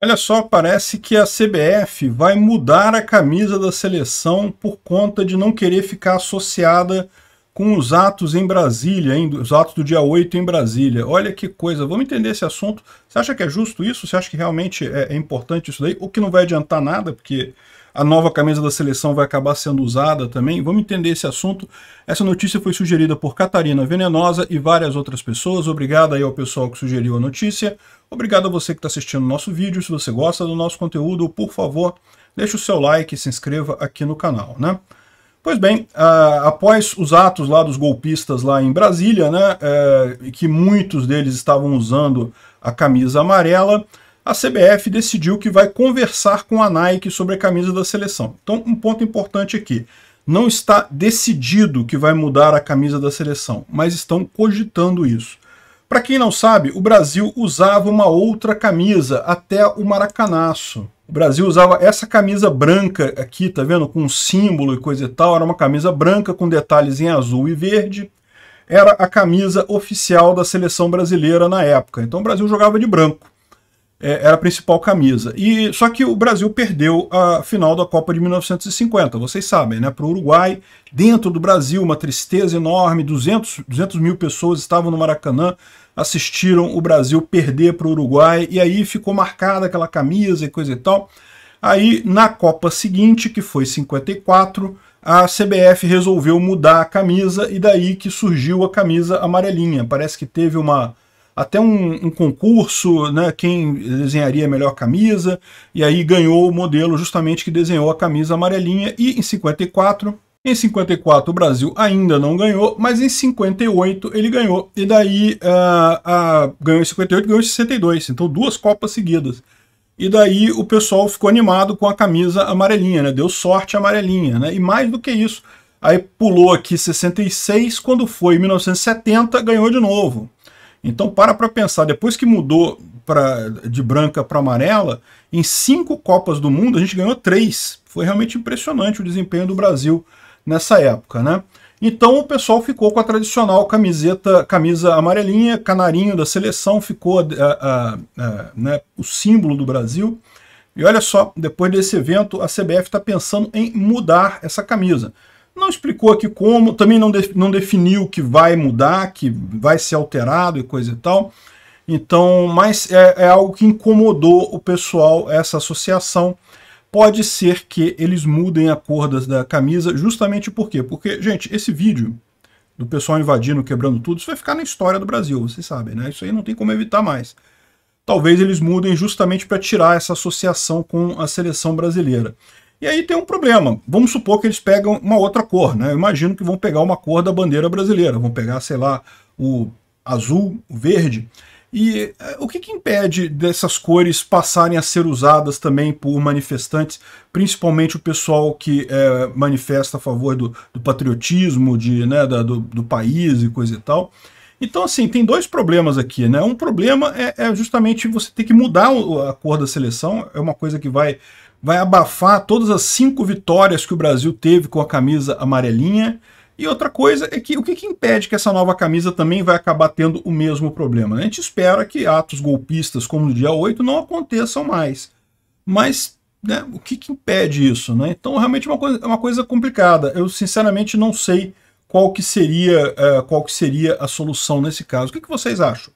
Olha só, parece que a CBF vai mudar a camisa da seleção por conta de não querer ficar associada com os atos em Brasília, hein? os atos do dia 8 em Brasília. Olha que coisa, vamos entender esse assunto. Você acha que é justo isso? Você acha que realmente é, é importante isso daí? O que não vai adiantar nada, porque a nova camisa da seleção vai acabar sendo usada também. Vamos entender esse assunto. Essa notícia foi sugerida por Catarina Venenosa e várias outras pessoas. Obrigado aí ao pessoal que sugeriu a notícia. Obrigado a você que está assistindo o nosso vídeo. Se você gosta do nosso conteúdo, por favor, deixe o seu like e se inscreva aqui no canal, né? Pois bem, uh, após os atos lá dos golpistas lá em Brasília, né, uh, que muitos deles estavam usando a camisa amarela, a CBF decidiu que vai conversar com a Nike sobre a camisa da seleção. Então, um ponto importante aqui. Não está decidido que vai mudar a camisa da seleção, mas estão cogitando isso. Para quem não sabe, o Brasil usava uma outra camisa até o Maracanaço. O Brasil usava essa camisa branca aqui, tá vendo? Com um símbolo e coisa e tal. Era uma camisa branca com detalhes em azul e verde. Era a camisa oficial da seleção brasileira na época. Então o Brasil jogava de branco é, era a principal camisa. E Só que o Brasil perdeu a final da Copa de 1950, vocês sabem, né? Para o Uruguai, dentro do Brasil, uma tristeza enorme, 200, 200 mil pessoas estavam no Maracanã, assistiram o Brasil perder para o Uruguai, e aí ficou marcada aquela camisa e coisa e tal. Aí, na Copa seguinte, que foi 54, a CBF resolveu mudar a camisa e daí que surgiu a camisa amarelinha. Parece que teve uma até um, um, concurso, né, quem desenharia a melhor camisa, e aí ganhou o modelo justamente que desenhou a camisa amarelinha, e em 54, em 54 o Brasil ainda não ganhou, mas em 58 ele ganhou, e daí uh, uh, ganhou em 58 ganhou em 62, então duas Copas seguidas. E daí o pessoal ficou animado com a camisa amarelinha, né? deu sorte amarelinha, né? e mais do que isso, aí pulou aqui 66, quando foi em 1970 ganhou de novo, então para para pensar, depois que mudou pra, de branca para amarela, em cinco Copas do Mundo a gente ganhou três. Foi realmente impressionante o desempenho do Brasil nessa época, né? Então o pessoal ficou com a tradicional camiseta, camisa amarelinha, canarinho da seleção, ficou a, a, a, né, o símbolo do Brasil. E olha só, depois desse evento, a CBF está pensando em mudar essa camisa. Não explicou aqui como, também não, de, não definiu que vai mudar, que vai ser alterado e coisa e tal. Então, mas é, é algo que incomodou o pessoal, essa associação. Pode ser que eles mudem a cor das, da camisa, justamente por quê? Porque, gente, esse vídeo do pessoal invadindo, quebrando tudo, isso vai ficar na história do Brasil, vocês sabem, né? Isso aí não tem como evitar mais. Talvez eles mudem justamente para tirar essa associação com a seleção brasileira. E aí tem um problema. Vamos supor que eles pegam uma outra cor, né? Eu imagino que vão pegar uma cor da bandeira brasileira, vão pegar, sei lá, o azul, o verde. E eh, o que, que, impede dessas cores passarem a ser usadas também por manifestantes, principalmente o pessoal que é, manifesta a favor do, do patriotismo, de, né, da, do, do, país e coisa e tal? Então, assim, tem dois problemas aqui, né? Um problema é, é justamente você ter que mudar a cor da seleção, é uma coisa que vai vai abafar todas as cinco vitórias que o Brasil teve com a camisa amarelinha. E outra coisa é que o que, que, impede que essa nova camisa também vai acabar tendo o mesmo problema? Né? A gente espera que atos golpistas como no dia 8 não aconteçam mais. Mas né, o que, que, impede isso? Né? Então realmente é uma, coisa, é uma coisa complicada. Eu sinceramente não sei qual que seria, uh, qual que seria a solução nesse caso. O que, que vocês acham?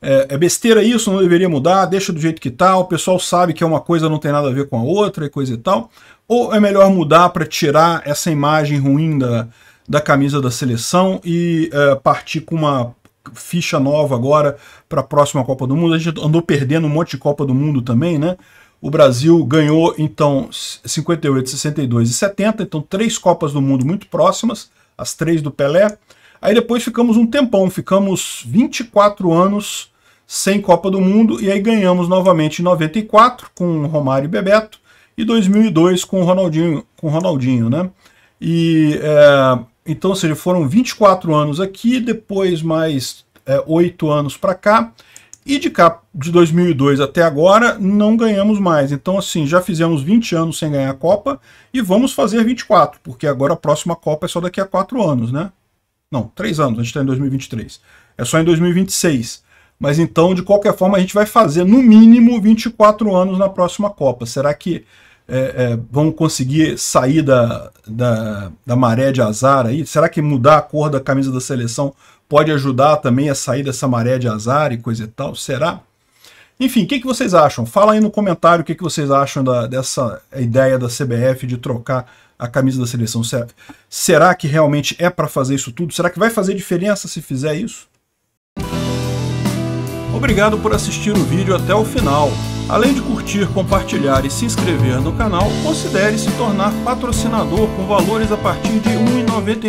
é, é, besteira isso, não deveria mudar, deixa do jeito que tá, o pessoal sabe que é uma coisa não tem nada a ver com a outra e coisa e tal, ou é melhor mudar para tirar essa imagem ruim da, da camisa da seleção e é, partir com uma ficha nova agora para a próxima Copa do Mundo. A gente andou perdendo um monte de Copa do Mundo também, né? O Brasil ganhou, então, 58, 62 e 70, então três Copas do Mundo muito próximas, as três do Pelé. Aí depois ficamos um tempão, ficamos 24 anos sem Copa do Mundo e aí ganhamos novamente em 94 com Romário e Bebeto e 2002 com Ronaldinho, com Ronaldinho, né? E é, então, ou seja, foram 24 anos aqui, depois mais é, 8 anos para cá. E de cá, de 2002 até agora, não ganhamos mais. Então, assim, já fizemos 20 anos sem ganhar a Copa e vamos fazer 24, porque agora a próxima Copa é só daqui a 4 anos, né? Não, três anos, a gente está em 2023. É só em 2026. Mas então, de qualquer forma, a gente vai fazer no mínimo 24 anos na próxima Copa. Será que é, é, vão conseguir sair da, da, da, maré de azar aí? Será que mudar a cor da camisa da seleção pode ajudar também a sair dessa maré de azar e coisa e tal? Será? Enfim, o que, que vocês acham? Fala aí no comentário o que, que vocês acham da, dessa ideia da CBF de trocar a camisa da seleção. Será, será que realmente é para fazer isso tudo? Será que vai fazer diferença se fizer isso? Obrigado por assistir o vídeo até o final. Além de curtir, compartilhar e se inscrever no canal, considere se tornar patrocinador com valores a partir de R$ 1,99